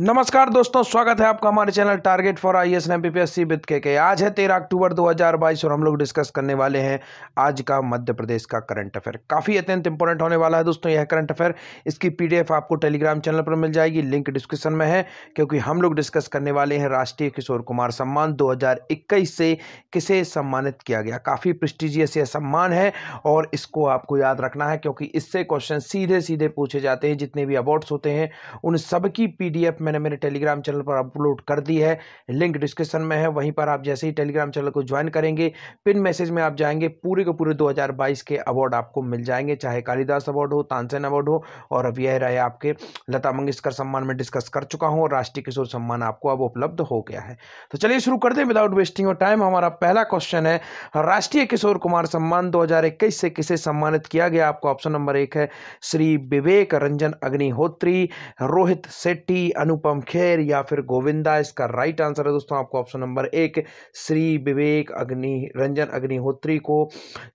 नमस्कार दोस्तों स्वागत है आपका हमारे channel target for I S M P P S C with K K आज है तेरह अक्टूबर 2022 और हम लोग डिस्कस करने वाले हैं आज का मध्य प्रदेश का करंट अफेयर काफ़ी अत्यंत इंपॉर्टेंट होने वाला है दोस्तों यह करंट अफेयर इसकी पीडीएफ आपको टेलीग्राम चैनल पर मिल जाएगी लिंक डिस्क्रिप्शन में है क्योंकि हम लोग डिस्कस करने वाले हैं राष्ट्रीय किशोर कुमार सम्मान दो से किसे सम्मानित किया गया काफ़ी प्रेस्टिजियस यह सम्मान है और इसको आपको याद रखना है क्योंकि इससे क्वेश्चन सीधे सीधे पूछे जाते हैं जितने भी अवार्ड्स होते हैं उन सबकी पी मैंने मेरे टेलीग्राम चैनल पर अपलोड कर दी है लिंक डिस्क्रिप्शन में है वहीं पर आप जैसे ही टेलीग्राम चैनल को ज्वाइन करेंगे पिन मैसेज में आप जाएंगे पूरे के पूरे 2022 के अवार्ड आपको मिल जाएंगे चाहे कालिदास अवार्ड हो तानसेन अवार्ड हो और अब यह रहे आपके लता मंगेशकर सम्मान में डिस्कस कर चुका हूँ और राष्ट्रीय किशोर सम्मान आपको अब उपलब्ध हो गया है तो चलिए शुरू कर दें विदाउट वेस्टिंग और टाइम हमारा पहला क्वेश्चन है राष्ट्रीय किशोर कुमार सम्मान दो से किसे सम्मानित किया गया आपको ऑप्शन नंबर एक है श्री विवेक रंजन अग्निहोत्री रोहित सेट्टी अनुपम खेर या फिर गोविंदा इसका राइट आंसर है दोस्तों आपको ऑप्शन नंबर एक श्री विवेक अग्नि रंजन अग्निहोत्री को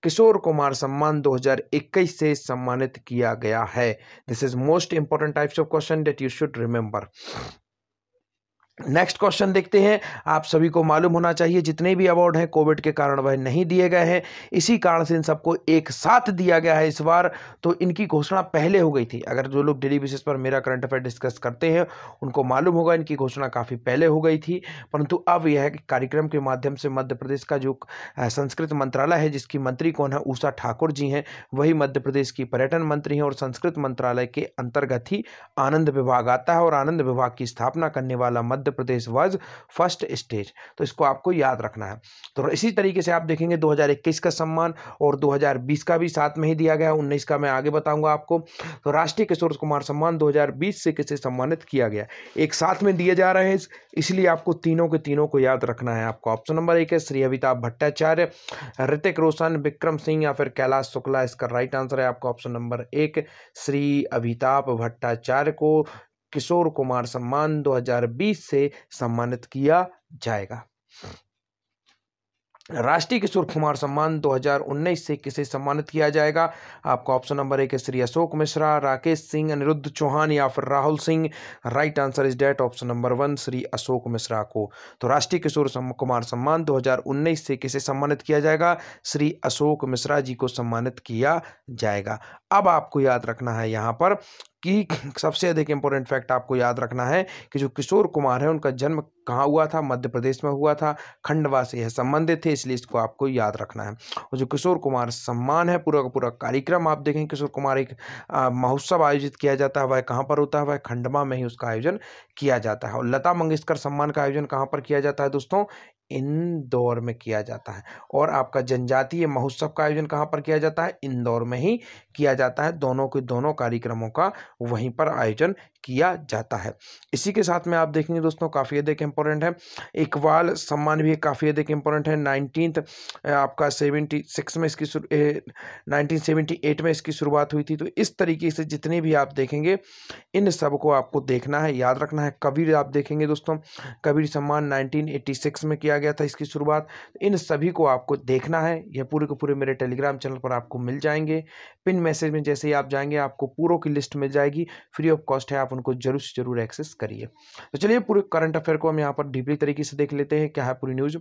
किशोर कुमार सम्मान 2021 से सम्मानित किया गया है this is most important types of question that you should remember next question देखते हैं आप सभी को मालूम होना चाहिए जितने भी अवार्ड हैं कोविड के कारण वह नहीं दिए गए हैं इसी कारण से इन सबको एक साथ दिया गया है इस बार तो इनकी घोषणा पहले हो गई थी अगर जो लोग डेली बेसिस पर मेरा करंट अफेयर डिस्कस करते हैं उनको मालूम होगा इनकी घोषणा काफ़ी पहले हो गई थी परंतु अब यह कार्यक्रम के माध्यम से मध्य प्रदेश का जो संस्कृत मंत्रालय है जिसकी मंत्री कौन है ऊषा ठाकुर जी हैं वही मध्य प्रदेश की पर्यटन मंत्री हैं और संस्कृत मंत्रालय के अंतर्गत ही आनंद विभाग आता है और आनंद विभाग की स्थापना करने वाला Madhya Madhya Pradesh was first state तो इसको आपको याद रखना है तो इसी तरीके से आप देखेंगे 2021 का सम्मान और 2020 का भी साथ में ही दिया गया उन्नीस का मैं आगे बताऊंगा आपको तो राष्ट्रीय किशोर कुमार सम्मान 2020 से किसे सम्मानित किया गया एक साथ में दिए जा रहे हैं इसलिए आपको तीनों के तीनों को याद रखना है आपको ऑप्शन नंबर एक है श्री अमिताभ भट्टाचार्य ऋतिक रोशन विक्रम सिंह या फिर कैलाश शुक्ला इसका राइट आंसर है आपका ऑप्शन नंबर एक श्री अमिताभ भट्टाचार्य को किशोर कुमार सम्मान 2020 से सम्मानित किया जाएगा राष्ट्रीय किशोर कुमार सम्मान 2019 से किसे सम्मानित किया जाएगा आपका ऑप्शन नंबर एक है श्री अशोक मिश्रा राकेश सिंह अनिरुद्ध चौहान या फिर Rahul Singh right answer is that option number one Shri Ashok Mishra को तो राष्ट्रीय किशोर कुमार सम्मान 2019 से किसे सम्मानित किया जाएगा श्री अशोक मिश्रा जी को सम्मानित किया जाएगा अब आपको याद रखना है यहाँ पर कि सबसे अधिक इम्पोर्टेंट फैक्ट आपको याद रखना है कि जो किशोर कुमार है उनका जन्म कहाँ हुआ था मध्य प्रदेश में हुआ था खंडवा से यह संबंधित थे इसलिए इसको आपको याद रखना है और जो किशोर कुमार सम्मान है पूरा का पूरा कार्यक्रम आप देखें किशोर कुमार एक महोत्सव आयोजित किया जाता है वह कहाँ पर होता है वह खंडवा में ही उसका आयोजन किया जाता है और लता मंगेशकर सम्मान का आयोजन कहाँ पर किया जाता है दोस्तों इंदौर में किया जाता है और आपका जनजातीय महोत्सव का आयोजन कहाँ पर किया जाता है इंदौर में ही किया जाता है दोनों के दोनों कार्यक्रमों का वहीं पर आयोजन किया जाता है इसी के साथ में आप देखेंगे दोस्तों काफ़ी अधिक इम्पोर्टेंट है इकबाल सम्मान भी काफ़ी अधिक इम्पोर्टेंट है नाइनटीन आपका सेवेंटी सिक्स में इसकी नाइनटीन सेवेंटी एट में इसकी शुरुआत हुई थी तो इस तरीके से जितने भी आप देखेंगे इन सब को आपको देखना है याद रखना है कबीर आप देखेंगे दोस्तों कबीर सम्मान नाइनटीन एटी सिक्स में किया किया गया था इसकी शुरुआत तो इन सभी को आपको देखना है यह पूरे के पूरे मेरे टेलीग्राम चैनल पर आपको मिल जाएंगे पिन मैसेज में जैसे ही आप जाएंगे आपको पूरों की लिस्ट मिल जाएगी फ्री ऑफ कॉस्ट है आप उनको जरूर से जरूर एक्सेस करिए तो चलिए पूरे करंट अफेयर को हम यहाँ पर डीपली तरीके से देख लेते हैं क्या है पूरी न्यूज़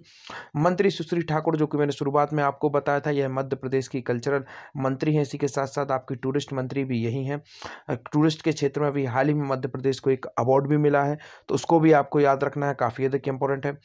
मंत्री सुश्री ठाकुर जो कि मैंने शुरुआत में आपको बताया था यह मध्य प्रदेश की कल्चरल मंत्री हैं इसी के साथ साथ आपकी टूरिस्ट मंत्री भी यही हैं टूरिस्ट के क्षेत्र में अभी हाल ही में मध्य प्रदेश को एक अवार्ड भी मिला है तो उसको भी आपको याद रखना है काफ़ी अधिक इंपॉर्टेंट है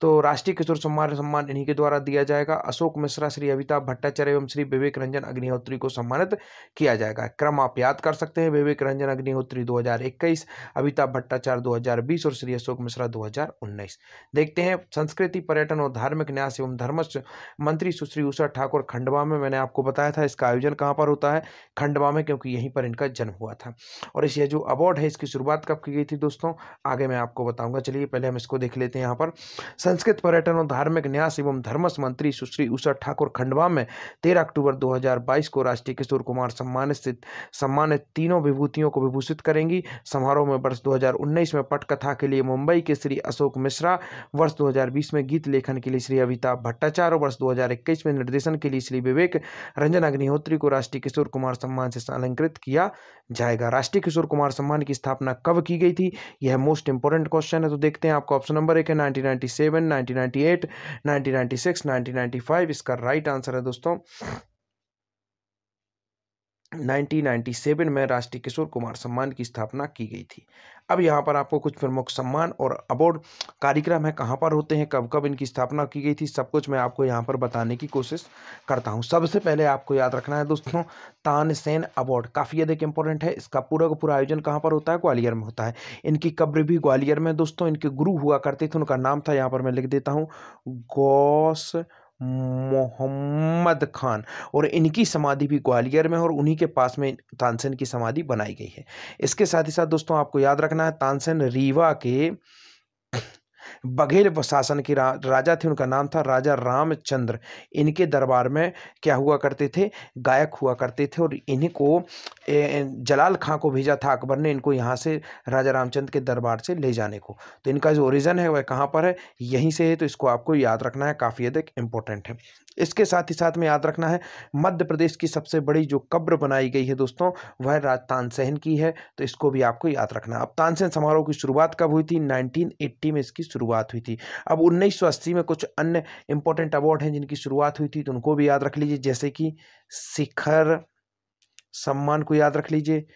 तो राष्ट्र राष्ट्रीय किशोर सम्मान सम्मान इन्हीं के द्वारा दिया जाएगा अशोक मिश्रा श्री अमिताभ भट्टाचार्य एवं श्री विवेक रंजन अग्निहोत्री को सम्मानित किया जाएगा क्रम आप याद कर सकते हैं विवेक रंजन अग्निहोत्री 2021 अमिताभ भट्टाचार्य 2020 और श्री अशोक मिश्रा 2019 देखते हैं संस्कृति पर्यटन और धार्मिक न्यास एवं धर्म मंत्री सुश्री उषा ठाकुर खंडवा में मैंने आपको बताया था इसका आयोजन कहाँ पर होता है खंडवा में क्योंकि यहीं पर इनका जन्म हुआ था और इस ये जो अवार्ड है इसकी शुरुआत कब की गई थी दोस्तों आगे मैं आपको बताऊंगा चलिए पहले हम इसको देख लेते हैं यहाँ पर संस्कृत पर्यटन और धार्मिक न्यास एवं धर्मस मंत्री सुश्री उषा ठाकुर खंडवा में तेरह अक्टूबर 2022 को राष्ट्रीय किशोर कुमार सम्मान स्थित सम्मानित तीनों विभूतियों को विभूषित करेंगी समारोह में वर्ष 2019 में पटकथा के लिए मुंबई के श्री अशोक मिश्रा वर्ष 2020 में गीत लेखन के लिए श्री अमिताभ भट्टाचार्य और वर्ष 2021 में निर्देशन के लिए श्री विवेक रंजन अग्निहोत्री को राष्ट्रीय किशोर कुमार सम्मान से अलंकृत किया जाएगा राष्ट्रीय किशोर कुमार सम्मान की स्थापना कब की गई थी यह मोस्ट इंपॉर्टेंट क्वेश्चन है तो देखते हैं आपका ऑप्शन नंबर एक है नाइनटीन नाइन्टी सेवन 1996, इसका राइट आंसर है दोस्तों 1997 में राष्ट्रीय किशोर कुमार सम्मान की स्थापना की गई थी अब यहाँ पर आपको कुछ प्रमुख सम्मान और अवार्ड कार्यक्रम है कहाँ पर होते हैं कब कब इनकी स्थापना की गई थी सब कुछ मैं आपको यहाँ पर बताने की कोशिश करता हूँ सबसे पहले आपको याद रखना है दोस्तों तानसेन अवार्ड काफ़ी अधिक इंपॉर्टेंट है इसका पूरा का पूरा आयोजन कहाँ पर होता है ग्वालियर में होता है इनकी कब्र भी ग्वालियर में दोस्तों इनके गुरु हुआ करते थे उनका नाम था यहाँ पर मैं लिख देता हूँ गौस मोहम्मद खान और इनकी समाधि भी ग्वालियर में और उन्हीं के पास में तानसेन की समाधि बनाई गई है इसके साथ ही साथ दोस्तों आपको याद रखना है तानसेन रीवा के बघेल शासन के रा, राजा थे उनका नाम था राजा रामचंद्र इनके दरबार में क्या हुआ करते थे गायक हुआ करते थे और इन्हीं को जलाल खां को भेजा था अकबर ने इनको यहाँ से राजा रामचंद्र के दरबार से ले जाने को तो इनका जो ओरिजन है वह कहाँ पर है यहीं से है तो इसको आपको याद रखना है काफ़ी अधिक इम्पोर्टेंट है इसके साथ ही साथ में याद रखना है मध्य प्रदेश की सबसे बड़ी जो कब्र बनाई गई है दोस्तों वह राज तानसेन की है तो इसको भी आपको याद रखना अब तानसेन समारोह की शुरुआत कब हुई थी 1980 में इसकी शुरुआत हुई थी अब 1980 में कुछ अन्य इंपॉर्टेंट अवार्ड हैं जिनकी शुरुआत हुई थी तो उनको भी याद रख लीजिए जैसे कि शिखर सम्मान को याद रख लीजिए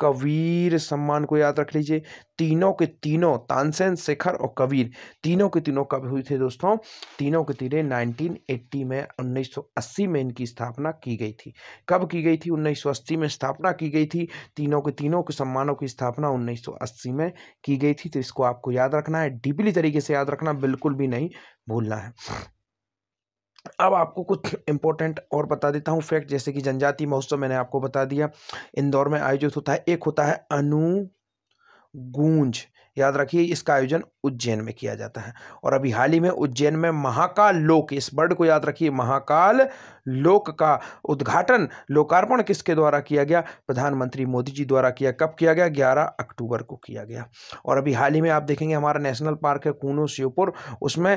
कबीर सम्मान को याद रख लीजिए तीनों के तीनों तानसेन शेखर और कबीर तीनों के तीनों कब हुई थे दोस्तों तीनों के तीनों 1980 में 1980 में इनकी स्थापना की गई थी कब की गई थी 1980 में स्थापना की गई थी तीनों के तीनों के सम्मानों की स्थापना 1980 में की गई थी तो इसको आपको याद रखना है डीपली तरीके से याद रखना बिल्कुल भी नहीं भूलना है अब आपको कुछ इंपॉर्टेंट और बता देता हूँ फैक्ट जैसे कि जनजाति महोत्सव मैंने आपको बता दिया इंदौर में आयोजित होता है एक होता है अनु गूंज याद रखिए इसका आयोजन उज्जैन में किया जाता है और अभी हाल ही में उज्जैन में महाकाल लोक इस वर्ड को याद रखिए महाकाल लोक का उद्घाटन लोकार्पण किसके द्वारा किया गया प्रधानमंत्री मोदी जी द्वारा किया कब किया गया ग्यारह अक्टूबर को किया गया और अभी हाल ही में आप देखेंगे हमारा नेशनल पार्क है कूनो श्योपुर उसमें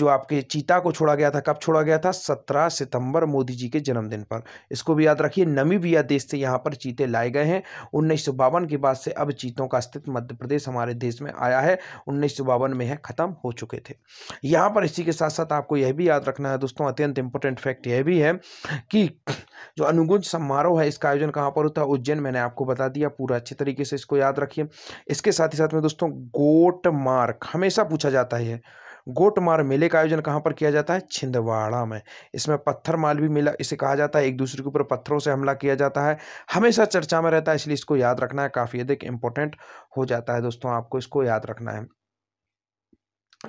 जो आपके चीता को छोड़ा गया था कब छोड़ा गया था सत्रह सितंबर मोदी जी के जन्मदिन पर इसको भी याद रखिए नमीबिया देश से यहाँ पर चीते लाए गए हैं उन्नीस के बाद से अब चीतों का अस्तित्व मध्य प्रदेश हमारे देश में आया है उन्नीस बावन में है ख़त्म हो चुके थे यहाँ पर इसी के साथ साथ आपको यह भी याद रखना है दोस्तों अत्यंत इंपॉर्टेंट फैक्ट यह भी है कि जो अनुगुंज समारोह है इसका आयोजन कहाँ पर होता है उज्जैन मैंने आपको बता दिया पूरा अच्छे तरीके से इसको याद रखिए इसके साथ ही साथ में दोस्तों गोट मार्क हमेशा पूछा जाता है गोटमार मेले का आयोजन कहाँ पर किया जाता है छिंदवाड़ा में इसमें पत्थर माल भी मिला इसे कहा जाता है एक दूसरे के ऊपर पत्थरों से हमला किया जाता है हमेशा चर्चा में रहता है इसलिए इसको याद रखना है काफ़ी अधिक इंपॉर्टेंट हो जाता है दोस्तों आपको इसको याद रखना है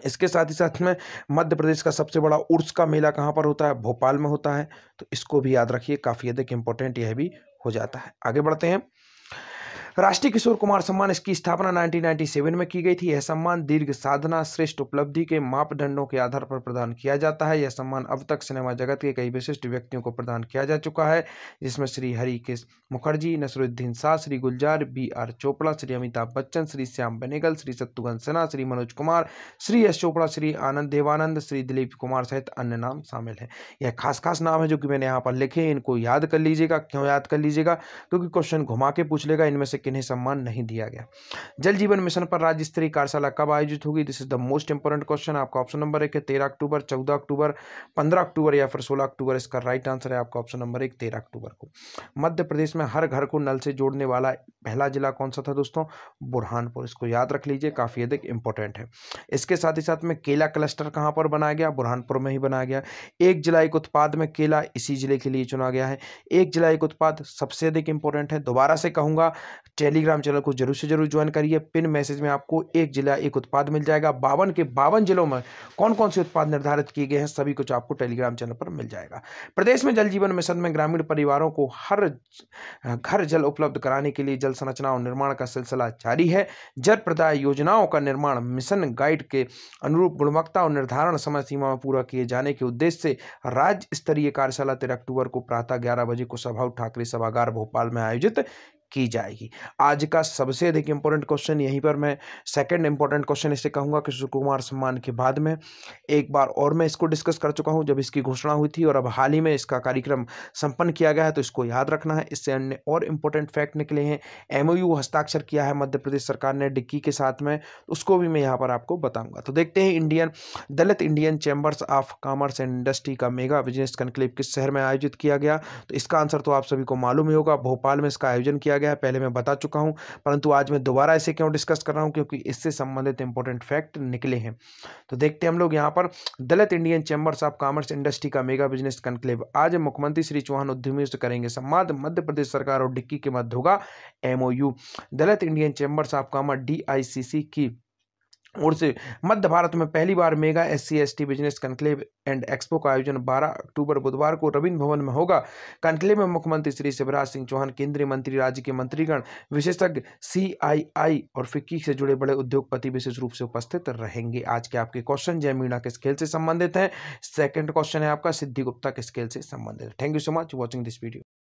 इसके साथ ही साथ में मध्य प्रदेश का सबसे बड़ा उर्स का मेला कहाँ पर होता है भोपाल में होता है तो इसको भी याद रखिए काफ़ी अधिक इम्पोर्टेंट यह भी हो जाता है आगे बढ़ते हैं राष्ट्रीय किशोर कुमार सम्मान इसकी स्थापना 1997 में की गई थी यह सम्मान दीर्घ साधना श्रेष्ठ उपलब्धि के मापदंडों के आधार पर प्रदान किया जाता है यह सम्मान अब तक सिनेमा जगत के कई विशिष्ट व्यक्तियों को प्रदान किया जा चुका है जिसमें श्री हरिकेश मुखर्जी नसरुद्दीन शाह श्री गुलजार बी आर चोपड़ा श्री अमिताभ बच्चन श्री श्याम बेनेगल श्री शत्रुघ्न सिन्हा श्री मनोज कुमार श्री यश चोपड़ा श्री आनंद देवानंद श्री दिलीप कुमार सहित अन्य नाम शामिल है यह खास खास नाम है जो कि मैंने यहाँ पर लिखे इनको याद कर लीजिएगा क्यों याद कर लीजिएगा क्योंकि क्वेश्चन घुमा के पूछ लेगा इनमें से इन्हें सम्मान नहीं दिया गया जल जीवन मिशन पर राज्य स्तरीय कार्यशाला कब आयोजित होगी this is the most important question आपका ऑप्शन नंबर एक है तेरह अक्टूबर चौदह अक्टूबर पंद्रह अक्टूबर या फिर सोलह अक्टूबर इसका राइट आंसर है आपका ऑप्शन नंबर एक तेरह अक्टूबर को मध्य प्रदेश में हर घर को नल से जोड़ने वाला पहला जिला कौन सा था दोस्तों बुरहानपुर इसको याद रख लीजिए काफ़ी अधिक इंपॉर्टेंट है इसके साथ ही साथ में केला क्लस्टर कहाँ पर बनाया गया बुरहानपुर में ही बनाया गया एक जिला एक उत्पाद में केला इसी जिले के लिए चुना गया है एक जिला एक उत्पाद सबसे अधिक इंपॉर्टेंट है दोबारा से कहूँगा टेलीग्राम चैनल को जरूर से जरूर ज्वाइन करिए पिन मैसेज में आपको एक जिला एक उत्पाद मिल जाएगा बावन के बावन जिलों में कौन कौन से उत्पाद निर्धारित किए गए हैं सभी कुछ आपको टेलीग्राम चैनल पर मिल जाएगा प्रदेश में जल जीवन मिशन में ग्रामीण परिवारों को हर घर जल उपलब्ध कराने के लिए जल संरचना और निर्माण का सिलसिला जारी है जल प्रदाय योजनाओं का निर्माण मिशन गाइड के अनुरूप गुणवत्ता और निर्धारण समय सीमा में पूरा किए जाने के उद्देश्य से राज्य स्तरीय कार्यशाला तेरह अक्टूबर को प्रातः ग्यारह बजे को सभा ठाकरे सभागार भोपाल में आयोजित की जाएगी आज का सबसे अधिक इम्पोर्टेंट क्वेश्चन यहीं पर मैं सेकंड इम्पोर्टेंट क्वेश्चन इसे कहूँगा कि कुमार सम्मान के बाद में एक बार और मैं इसको डिस्कस कर चुका हूँ जब इसकी घोषणा हुई थी और अब हाल ही में इसका कार्यक्रम संपन्न किया गया है तो इसको याद रखना है इससे अन्य और इम्पोर्टेंट फैक्ट निकले हैं एमओयू हस्ताक्षर किया है मध्य प्रदेश सरकार ने डिक्की के साथ में उसको भी मैं यहाँ पर आपको बताऊँगा तो देखते हैं Indian Dalit Indian chambers of commerce and industry का मेगा बिजनेस कंक्लेव किस शहर में आयोजित किया गया तो इसका आंसर तो आप सभी को मालूम ही होगा भोपाल में इसका आयोजन किया गया है पहले मैं बता चुका हूँ परंतु आज मैं दोबारा ऐसे क्यों डिस्कस कर रहा हूँ क्योंकि इससे संबंधित इंपॉर्टेंट फैक्ट निकले हैं तो देखते हैं हम लोग यहाँ पर Dalit Indian chambers of commerce industry का मेगा बिजनेस कंक्लेव आज मुख्यमंत्री श्री चौहान उद्यमियों से करेंगे संवाद मध्य प्रदेश सरकार और डिक्की के मध्य होगा MoU Dalit Indian chambers of commerce डी की और से मध्य भारत में पहली बार mega S C business conclave and expo का आयोजन 12 अक्टूबर बुधवार को रविंद्र भवन में होगा कंक्लेव में मुख्यमंत्री श्री शिवराज सिंह चौहान केंद्रीय मंत्री राज्य के मंत्रीगण विशेषज्ञ सीआईआई और फिक्की से जुड़े बड़े उद्योगपति विशेष रूप से उपस्थित रहेंगे आज के आपके क्वेश्चन जय मीणा किस खेल से संबंधित हैं सेकेंड क्वेश्चन है आपका सिद्धि गुप्ता किस खेल से संबंधित है thank you so much watching this video